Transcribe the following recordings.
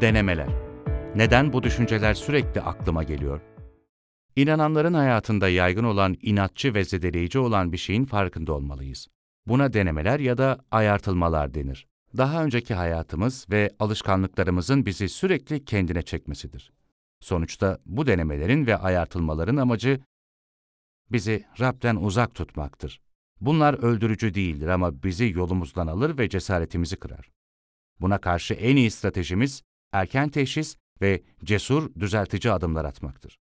Denemeler. Neden bu düşünceler sürekli aklıma geliyor? İnananların hayatında yaygın olan inatçı ve zedeleyici olan bir şeyin farkında olmalıyız. Buna denemeler ya da ayartılmalar denir. Daha önceki hayatımız ve alışkanlıklarımızın bizi sürekli kendine çekmesidir. Sonuçta bu denemelerin ve ayartılmaların amacı bizi Rab'den uzak tutmaktır. Bunlar öldürücü değildir ama bizi yolumuzdan alır ve cesaretimizi kırar. Buna karşı en iyi stratejimiz erken teşhis ve cesur düzeltici adımlar atmaktır.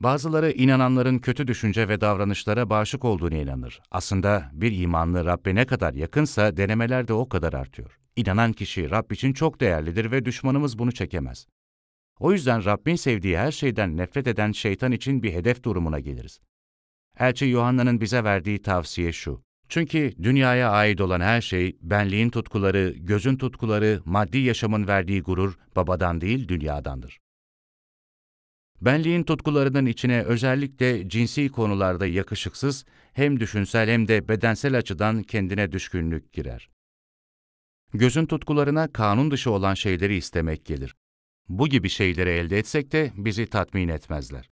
Bazıları inananların kötü düşünce ve davranışlara bağışık olduğunu inanır. Aslında bir imanlı Rabbe ne kadar yakınsa denemeler de o kadar artıyor. İnanan kişi Rabb için çok değerlidir ve düşmanımız bunu çekemez. O yüzden Rabbin sevdiği her şeyden nefret eden şeytan için bir hedef durumuna geliriz. Elçi Yuhanna'nın bize verdiği tavsiye şu, çünkü dünyaya ait olan her şey, benliğin tutkuları, gözün tutkuları, maddi yaşamın verdiği gurur babadan değil dünyadandır. Benliğin tutkularının içine özellikle cinsi konularda yakışıksız, hem düşünsel hem de bedensel açıdan kendine düşkünlük girer. Gözün tutkularına kanun dışı olan şeyleri istemek gelir. Bu gibi şeyleri elde etsek de bizi tatmin etmezler.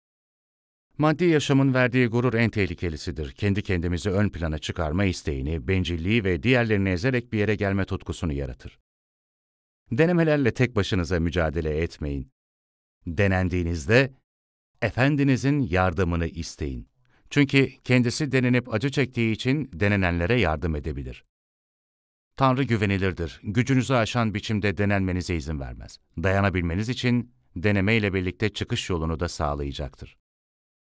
Maddi yaşamın verdiği gurur en tehlikelisidir. Kendi kendimizi ön plana çıkarma isteğini, bencilliği ve diğerlerini ezerek bir yere gelme tutkusunu yaratır. Denemelerle tek başınıza mücadele etmeyin. Denendiğinizde efendinizin yardımını isteyin. Çünkü kendisi denenip acı çektiği için denenenlere yardım edebilir. Tanrı güvenilirdir. Gücünüzü aşan biçimde denenmenize izin vermez. Dayanabilmeniz için deneme ile birlikte çıkış yolunu da sağlayacaktır.